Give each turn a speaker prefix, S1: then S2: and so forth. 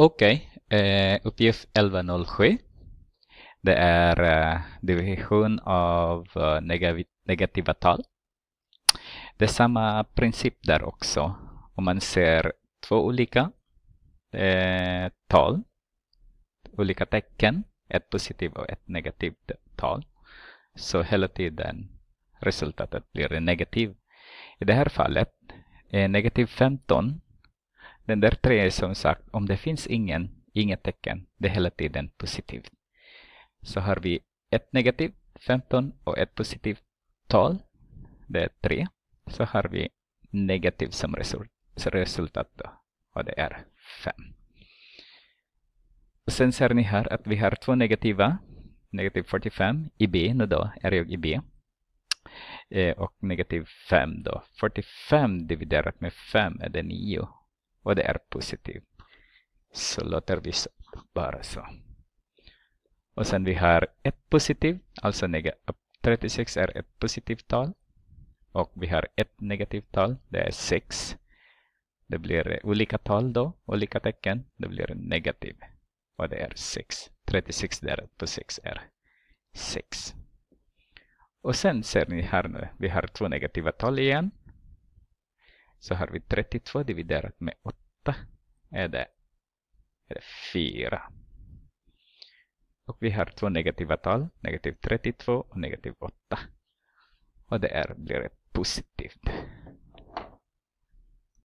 S1: Okej, okay. eh, uppgift 1107. Det är eh, division av eh, neg negativa tal. Det är samma princip där också. Om man ser två olika eh, tal, olika tecken, ett positivt och ett negativt tal, så hela tiden resultatet blir negativt. I det här fallet, eh, negativ 15 den där tre som sagt, om det finns ingen, inget tecken, det är hela tiden positivt. Så har vi ett negativt, 15 och ett positivt tal, det är 3. Så har vi negativt som resultat då, och det är 5. Sen ser ni här att vi har två negativa, negativ 45 i B, nu då är jag i B eh, och negativ 5 då. 45 dividerat med 5 är det 9 och det är positivt. Så låter vi bara så. Och sen vi har ett positivt, alltså 36 är ett positivt tal. Och vi har ett negativt tal, det är 6. Det blir olika tal då, olika tecken, det blir negativ. Och det är 6. 36 där på 6 är 6. Och sen ser ni här nu, vi har två negativa tal igen så har vi 32 dividerat med 8 är det, är det 4. Och vi har två negativa tal, negativ 32 och negativ 8. Och det är, blir ett positivt.